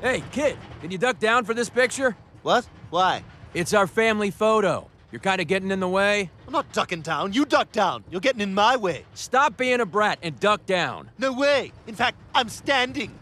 Hey, kid, can you duck down for this picture? What? Why? It's our family photo. You're kind of getting in the way. I'm not ducking down. You duck down. You're getting in my way. Stop being a brat and duck down. No way. In fact, I'm standing.